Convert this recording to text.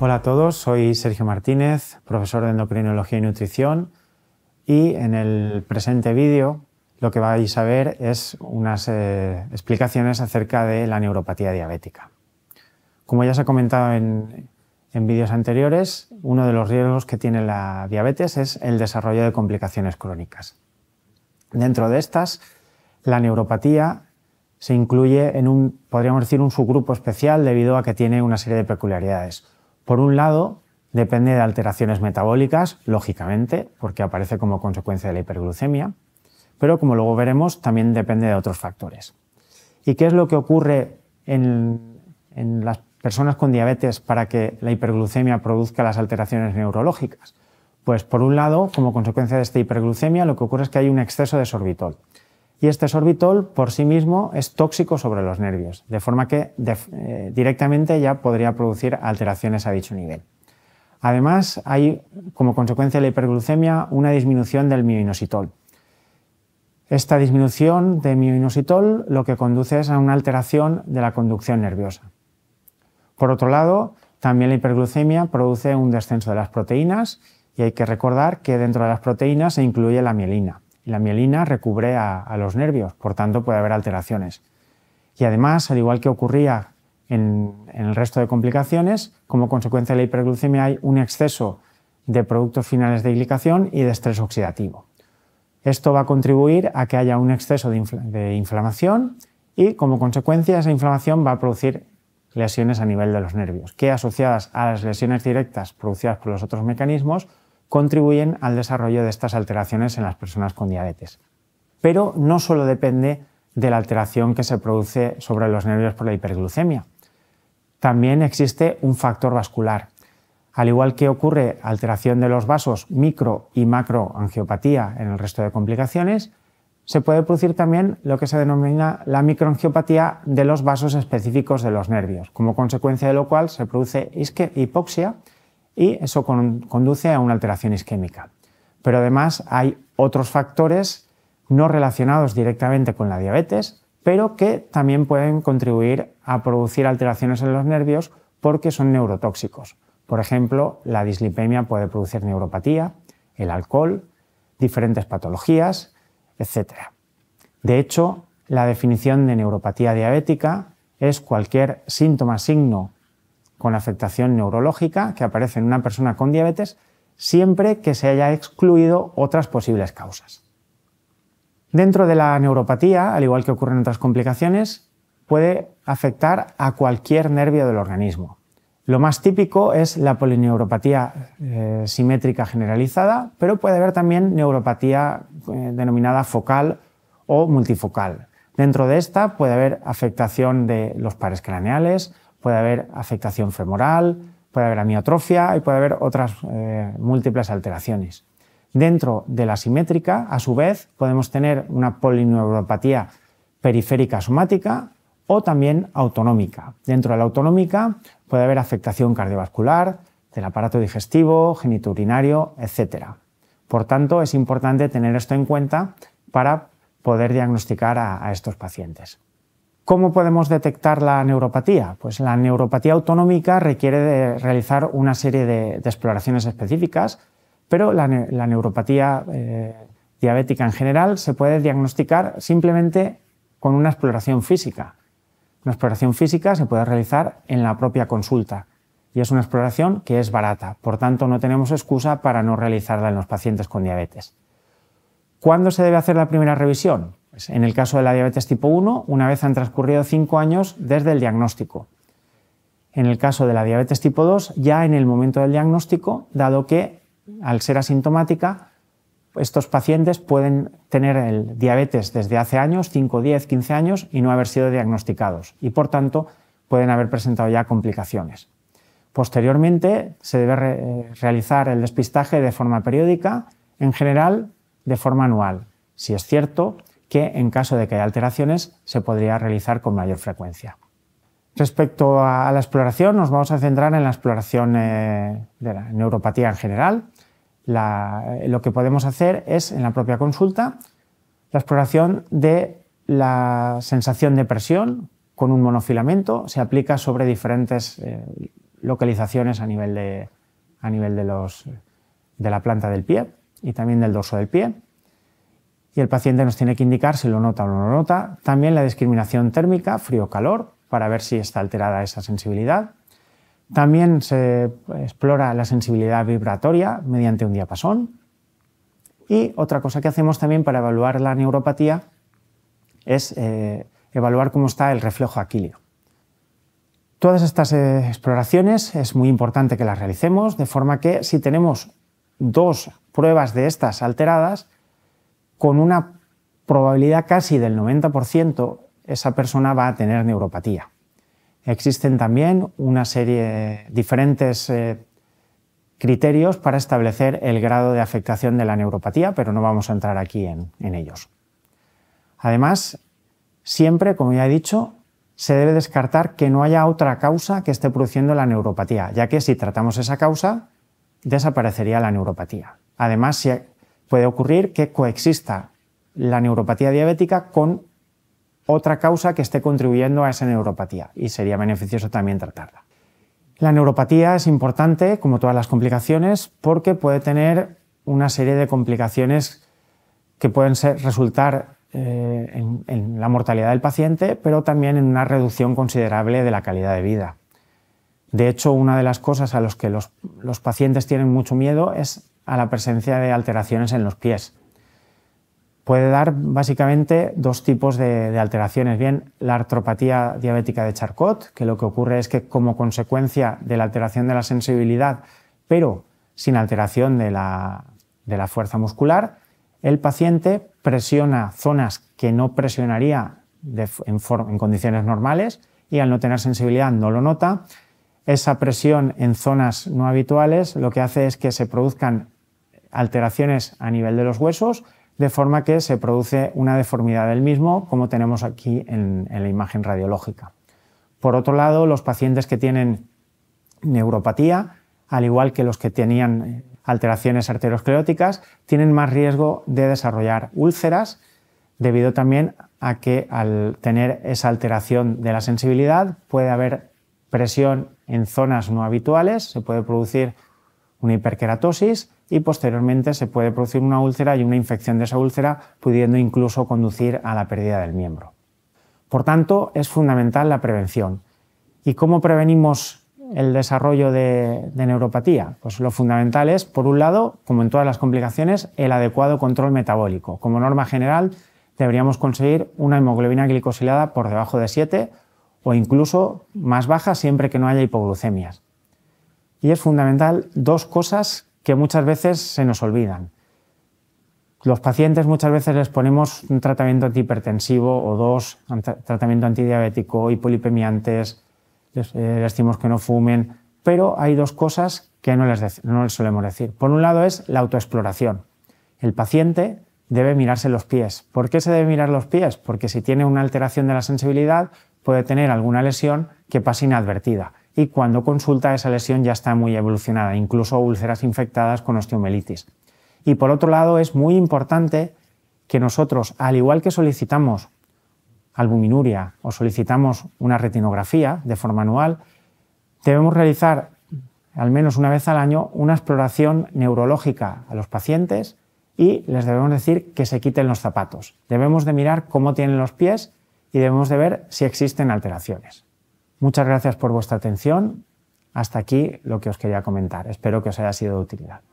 Hola a todos, soy Sergio Martínez, profesor de endocrinología y nutrición y en el presente vídeo lo que vais a ver es unas eh, explicaciones acerca de la neuropatía diabética. Como ya se ha comentado en, en vídeos anteriores, uno de los riesgos que tiene la diabetes es el desarrollo de complicaciones crónicas. Dentro de estas, la neuropatía se incluye en un, podríamos decir, un subgrupo especial debido a que tiene una serie de peculiaridades por un lado, depende de alteraciones metabólicas, lógicamente, porque aparece como consecuencia de la hiperglucemia, pero como luego veremos, también depende de otros factores. ¿Y qué es lo que ocurre en, las personas con diabetes para que la hiperglucemia produzca las alteraciones neurológicas? Pues por un lado, como consecuencia de esta hiperglucemia, lo que ocurre es que hay un exceso de sorbitol. Y este sorbitol por sí mismo es tóxico sobre los nervios, de forma que eh, directamente ya podría producir alteraciones a dicho nivel. Además, hay como consecuencia de la hiperglucemia una disminución del mioinositol. Esta disminución de mioinositol lo que conduce es a una alteración de la conducción nerviosa. Por otro lado, también la hiperglucemia produce un descenso de las proteínas y hay que recordar que dentro de las proteínas se incluye la mielina la mielina recubre a, los nervios, por tanto puede haber alteraciones. Y además, al igual que ocurría en, el resto de complicaciones, como consecuencia de la hiperglucemia hay un exceso de productos finales de glicación y de estrés oxidativo. Esto va a contribuir a que haya un exceso de, de, inflamación y como consecuencia esa inflamación va a producir lesiones a nivel de los nervios, que asociadas a las lesiones directas producidas por los otros mecanismos contribuyen al desarrollo de estas alteraciones en las personas con diabetes. Pero no solo depende de la alteración que se produce sobre los nervios por la hiperglucemia. También existe un factor vascular. Al igual que ocurre alteración de los vasos, micro y macroangiopatía en el resto de complicaciones, se puede producir también lo que se denomina la microangiopatía de los vasos específicos de los nervios, como consecuencia de lo cual se produce hipoxia y eso conduce a una alteración isquémica. Pero además hay otros factores no relacionados directamente con la diabetes, pero que también pueden contribuir a producir alteraciones en los nervios porque son neurotóxicos. Por ejemplo, la dislipemia puede producir neuropatía, el alcohol, diferentes patologías, etc. De hecho, la definición de neuropatía diabética es cualquier síntoma, signo con afectación neurológica que aparece en una persona con diabetes siempre que se haya excluido otras posibles causas. Dentro de la neuropatía, al igual que ocurren otras complicaciones, puede afectar a cualquier nervio del organismo. Lo más típico es la polineuropatía eh, simétrica generalizada, pero puede haber también neuropatía eh, denominada focal o multifocal. Dentro de esta puede haber afectación de los pares craneales puede haber afectación femoral, puede haber amiotrofia y puede haber otras eh, múltiples alteraciones. Dentro de la simétrica, a su vez, podemos tener una polineuropatía periférica somática o también autonómica. Dentro de la autonómica puede haber afectación cardiovascular, del aparato digestivo, genitourinario, etc. Por tanto, es importante tener esto en cuenta para poder diagnosticar a estos pacientes. ¿Cómo podemos detectar la neuropatía? Pues la neuropatía autonómica requiere de realizar una serie de, exploraciones específicas, pero la, neuropatía eh, diabética en general se puede diagnosticar simplemente con una exploración física. Una exploración física se puede realizar en la propia consulta y es una exploración que es barata, por tanto no tenemos excusa para no realizarla en los pacientes con diabetes. ¿Cuándo se debe hacer la primera revisión? Pues, en el caso de la diabetes tipo 1, una vez han transcurrido 5 años desde el diagnóstico. En el caso de la diabetes tipo 2, ya en el momento del diagnóstico, dado que al ser asintomática, estos pacientes pueden tener el diabetes desde hace años, 5, 10, 15 años, y no haber sido diagnosticados. Y por tanto, pueden haber presentado ya complicaciones. Posteriormente, se debe eh, realizar el despistaje de forma periódica, en general de forma anual. Si es cierto que en caso de que haya alteraciones se podría realizar con mayor frecuencia. Respecto a la exploración, nos vamos a centrar en la exploración eh, de la neuropatía en general. Eh, lo que podemos hacer es, en la propia consulta, la exploración de la sensación de presión con un monofilamento. Se aplica sobre diferentes eh, localizaciones a nivel, a nivel de, los, de la planta del pie y también del dorso del pie y el paciente nos tiene que indicar si lo nota o no lo nota. También la discriminación térmica, frío-calor, para ver si está alterada esa sensibilidad. También se explora la sensibilidad vibratoria mediante un diapasón. Y otra cosa que hacemos también para evaluar la neuropatía es eh, evaluar cómo está el reflejo aquilio. Todas estas eh, exploraciones es muy importante que las realicemos, de forma que si tenemos dos pruebas de estas alteradas, con una probabilidad casi del 90%, esa persona va a tener neuropatía. Existen también una serie de diferentes eh, criterios para establecer el grado de afectación de la neuropatía, pero no vamos a entrar aquí en, en ellos. Además, siempre, como ya he dicho, se debe descartar que no haya otra causa que esté produciendo la neuropatía, ya que si tratamos esa causa, desaparecería la neuropatía. Además, si puede ocurrir que coexista la neuropatía diabética con otra causa que esté contribuyendo a esa neuropatía y sería beneficioso también tratarla. La neuropatía es importante, como todas las complicaciones, porque puede tener una serie de complicaciones que pueden resultar eh, en, la mortalidad del paciente, pero también en una reducción considerable de la calidad de vida. De hecho, una de las cosas a las que los, pacientes tienen mucho miedo es a la presencia de alteraciones en los pies. Puede dar básicamente dos tipos de, alteraciones. Bien, la artropatía diabética de Charcot, que lo que ocurre es que como consecuencia de la alteración de la sensibilidad, pero sin alteración de la, fuerza muscular, el paciente presiona zonas que no presionaría en, en condiciones normales y al no tener sensibilidad no lo nota, esa presión en zonas no habituales lo que hace es que se produzcan alteraciones a nivel de los huesos, de forma que se produce una deformidad del mismo, como tenemos aquí en, la imagen radiológica. Por otro lado, los pacientes que tienen neuropatía, al igual que los que tenían eh, alteraciones arterioscleróticas, tienen más riesgo de desarrollar úlceras, debido también a que al tener esa alteración de la sensibilidad puede haber presión en zonas no habituales, se puede producir una hiperkeratosis y posteriormente se puede producir una úlcera y una infección de esa úlcera, pudiendo incluso conducir a la pérdida del miembro. Por tanto, es fundamental la prevención. ¿Y cómo prevenimos el desarrollo de, neuropatía? Pues lo fundamental es, por un lado, como en todas las complicaciones, el adecuado control metabólico. Como norma general, deberíamos conseguir una hemoglobina glicosilada por debajo de 7 o incluso más baja siempre que no haya hipoglucemias. Y es fundamental dos cosas que muchas veces se nos olvidan. Los pacientes muchas veces les ponemos un tratamiento antihipertensivo o dos, tratamiento antidiabético, hipolipemiantes, les, eh, decimos que no fumen, pero hay dos cosas que no les, no les solemos decir. Por un lado es la autoexploración. El paciente debe mirarse los pies. ¿Por qué se debe mirar los pies? Porque si tiene una alteración de la sensibilidad puede tener alguna lesión que pase inadvertida y cuando consulta esa lesión ya está muy evolucionada, incluso úlceras infectadas con osteomelitis. Y por otro lado, es muy importante que nosotros, al igual que solicitamos albuminuria o solicitamos una retinografía de forma anual, debemos realizar al menos una vez al año una exploración neurológica a los pacientes y les debemos decir que se quiten los zapatos. Debemos de mirar cómo tienen los pies y debemos de ver si existen alteraciones. Muchas gracias por vuestra atención. Hasta aquí lo que os quería comentar. Espero que os haya sido de utilidad.